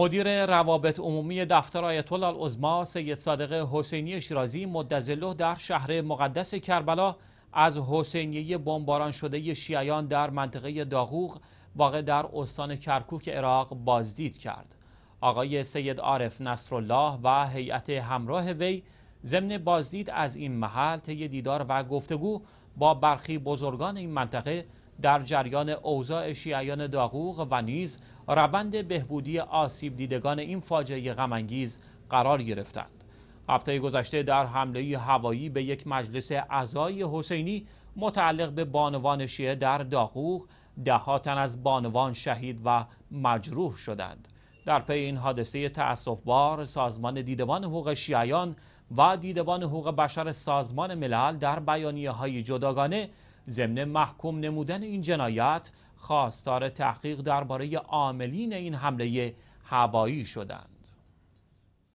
مدیر روابط عمومی دفتر آیت الله العظما سید صادق حسینی شیرازی مدظله در شهر مقدس کربلا از حسینیه بمباران شده شیعیان در منطقه داغوق واقع در استان کرکوک عراق بازدید کرد. آقای سید عارف نصرالله و هیئت همراه وی ضمن بازدید از این محل طی دیدار و گفتگو با برخی بزرگان این منطقه در جریان اوضاع شیعیان داغوق و نیز روند بهبودی آسیب دیدگان این فاجعه غمانگیز قرار گرفتند. هفته گذشته در حمله هوایی به یک مجلس اعضای حسینی متعلق به بانوان شیعه در داغوق ده تن از بانوان شهید و مجروح شدند. در پی این حادثه بار سازمان دیدبان حقوق شیعیان و دیدبان حقوق بشر سازمان ملل در بیانیه های جداگانه ضمن محکوم نمودن این جنایت خواستار تحقیق درباره عاملین این حمله هوایی شدند